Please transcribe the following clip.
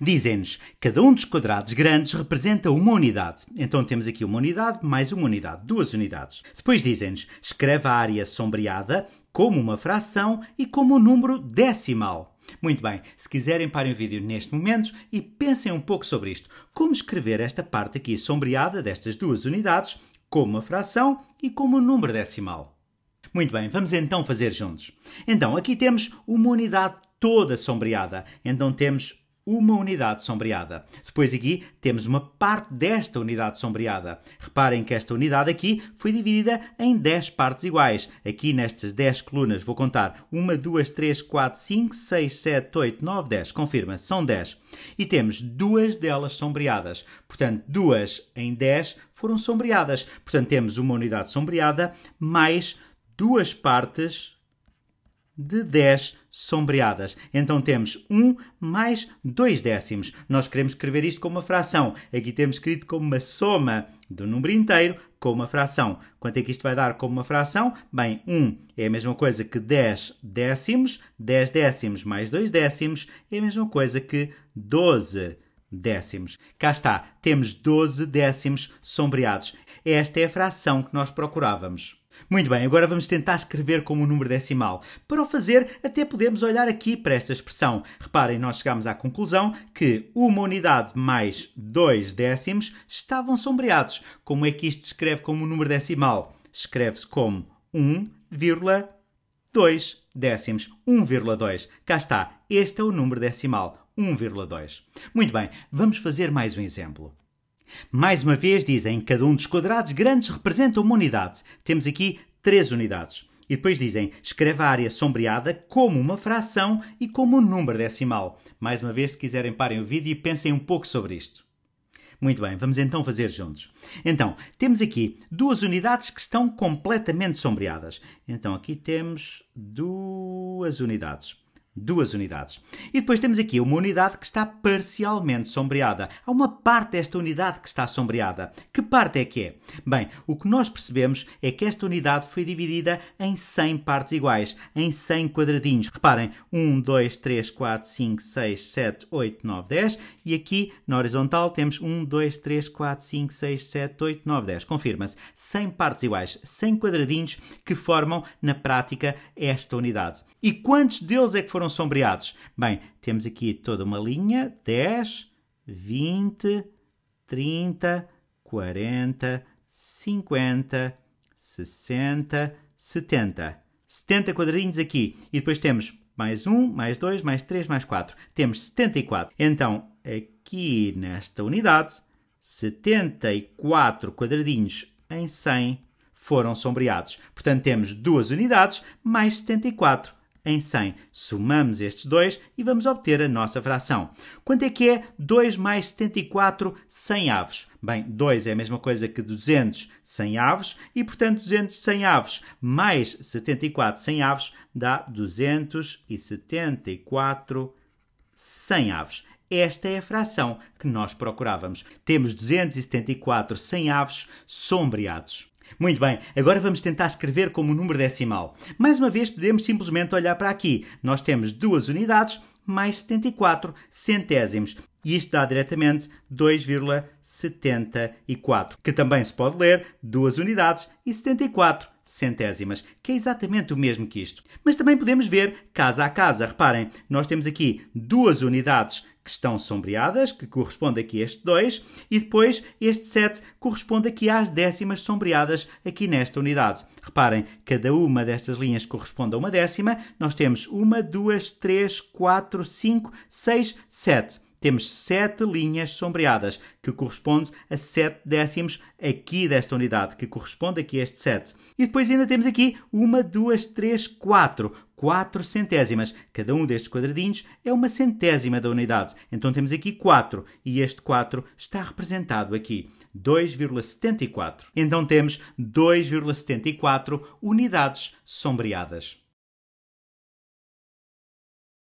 Dizem-nos, cada um dos quadrados grandes representa uma unidade. Então temos aqui uma unidade mais uma unidade, duas unidades. Depois dizem-nos, escreve a área sombreada como uma fração e como um número decimal. Muito bem, se quiserem parem o vídeo neste momento e pensem um pouco sobre isto. Como escrever esta parte aqui sombreada destas duas unidades como uma fração e como um número decimal? Muito bem, vamos então fazer juntos. Então, aqui temos uma unidade toda sombreada. Então temos uma unidade sombreada. Depois aqui temos uma parte desta unidade sombreada. Reparem que esta unidade aqui foi dividida em 10 partes iguais. Aqui nestas 10 colunas vou contar 1, 2, 3, 4, 5, 6, 7, 8, 9, 10. Confirma, são 10. E temos duas delas sombreadas. Portanto, duas em 10 foram sombreadas. Portanto, temos uma unidade sombreada mais duas partes de 10 sombreadas. Então temos 1 mais 2 décimos. Nós queremos escrever isto como uma fração. Aqui temos escrito como uma soma do número inteiro com uma fração. Quanto é que isto vai dar como uma fração? Bem, 1 é a mesma coisa que 10 décimos. 10 décimos mais 2 décimos é a mesma coisa que 12 décimos. Cá está, temos 12 décimos sombreados. Esta é a fração que nós procurávamos. Muito bem, agora vamos tentar escrever como um número decimal. Para o fazer, até podemos olhar aqui para esta expressão. Reparem, nós chegamos à conclusão que uma unidade mais dois décimos estavam sombreados. Como é que isto se escreve como um número decimal? Escreve-se como 1,2 décimos. 1,2. Cá está. Este é o número decimal. 1,2. Muito bem, vamos fazer mais um exemplo. Mais uma vez, dizem, que cada um dos quadrados grandes representa uma unidade. Temos aqui três unidades. E depois dizem, escreve a área sombreada como uma fração e como um número decimal. Mais uma vez, se quiserem, parem o vídeo e pensem um pouco sobre isto. Muito bem, vamos então fazer juntos. Então, temos aqui duas unidades que estão completamente sombreadas. Então, aqui temos duas unidades duas unidades. E depois temos aqui uma unidade que está parcialmente sombreada. Há uma parte desta unidade que está sombreada. Que parte é que é? Bem, o que nós percebemos é que esta unidade foi dividida em 100 partes iguais, em 100 quadradinhos. Reparem, 1, 2, 3, 4, 5, 6, 7, 8, 9, 10. E aqui, na horizontal, temos 1, 2, 3, 4, 5, 6, 7, 8, 9, 10. Confirma-se, 100 partes iguais, 100 quadradinhos que formam, na prática, esta unidade. E quantos deles é que foram foram sombreados? Bem, temos aqui toda uma linha: 10, 20, 30, 40, 50, 60, 70. 70 quadradinhos aqui. E depois temos mais 1, mais 2, mais 3, mais 4. Temos 74. Então, aqui nesta unidade, 74 quadradinhos em 100 foram sombreados. Portanto, temos duas unidades mais 74 em 100. Somamos estes dois e vamos obter a nossa fração. Quanto é que é 2 mais 74, 100 avos? Bem, 2 é a mesma coisa que 200, 100 avos, e portanto 200, 100 avos mais 74, 100 avos dá 274, 100 avos. Esta é a fração que nós procurávamos. Temos 274 100 avos sombreados. Muito bem, agora vamos tentar escrever como um número decimal. Mais uma vez, podemos simplesmente olhar para aqui. Nós temos duas unidades mais 74 centésimos e isto dá diretamente 2,74, que também se pode ler 2 unidades e 74 centésimas, que é exatamente o mesmo que isto. Mas também podemos ver casa a casa. Reparem, nós temos aqui duas unidades que estão sombreadas, que corresponde aqui a este 2, e depois este 7 corresponde aqui às décimas sombreadas aqui nesta unidade. Reparem, cada uma destas linhas corresponde a uma décima. Nós temos 1, 2, 3, 4, 5, 6, 7 temos sete linhas sombreadas, que corresponde a 7 décimos aqui desta unidade, que corresponde aqui a este 7. E depois ainda temos aqui uma, duas, três, quatro. 4 centésimas. Cada um destes quadradinhos é uma centésima da unidade. Então temos aqui 4 e este 4 está representado aqui, 2,74. Então temos 2,74 unidades sombreadas.